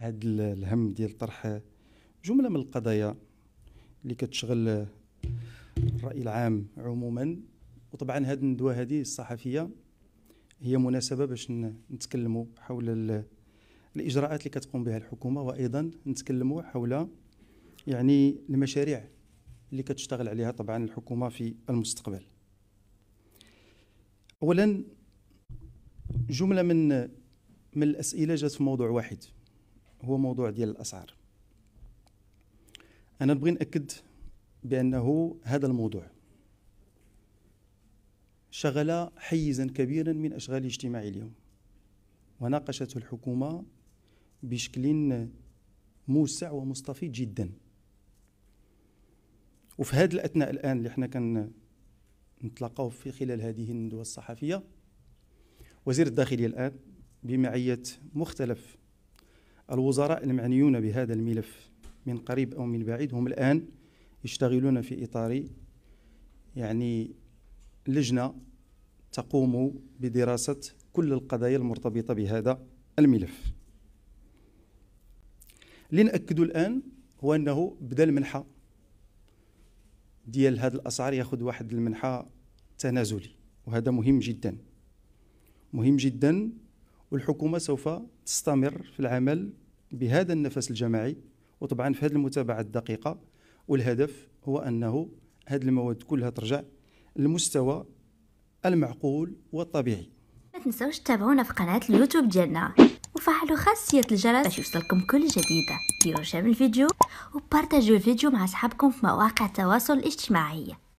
هاد الهم ديال طرح جمله من القضايا اللي كتشغل الراي العام عموما وطبعا هاد الندوه هذه الصحفيه هي مناسبه باش نتكلموا حول الاجراءات اللي كتقوم بها الحكومه وايضا نتكلموا حول يعني المشاريع اللي كتشتغل عليها طبعا الحكومه في المستقبل اولا جمله من من الاسئله جات في موضوع واحد هو موضوع ديال الاسعار انا نبغي ناكد بانه هذا الموضوع شغل حيزا كبيرا من اشغال الاجتماع اليوم وناقشته الحكومه بشكل موسع ومستفيض جدا وفي هذا الاثناء الان اللي حنا كان نتلاقاو في خلال هذه الندوه الصحفيه وزير الداخليه الان بمعيه مختلف الوزراء المعنيون بهذا الملف من قريب أو من بعيد هم الآن يشتغلون في إطار يعني لجنة تقوم بدراسة كل القضايا المرتبطة بهذا الملف اللي الآن هو أنه بدا المنحة ديال هذه الأسعار ياخذ واحد المنحة تنازلي وهذا مهم جدا مهم جدا والحكومه سوف تستمر في العمل بهذا النفس الجماعي وطبعا في هذه المتابعه الدقيقه والهدف هو انه هذه المواد كلها ترجع للمستوى المعقول والطبيعي ما تنسوش تتابعونا في قناه اليوتيوب ديالنا وفعلوا خاصية الجرس باش يوصلكم كل جديد ديروا شير الفيديو وبارتاجوا الفيديو مع أصحابكم في مواقع التواصل الاجتماعي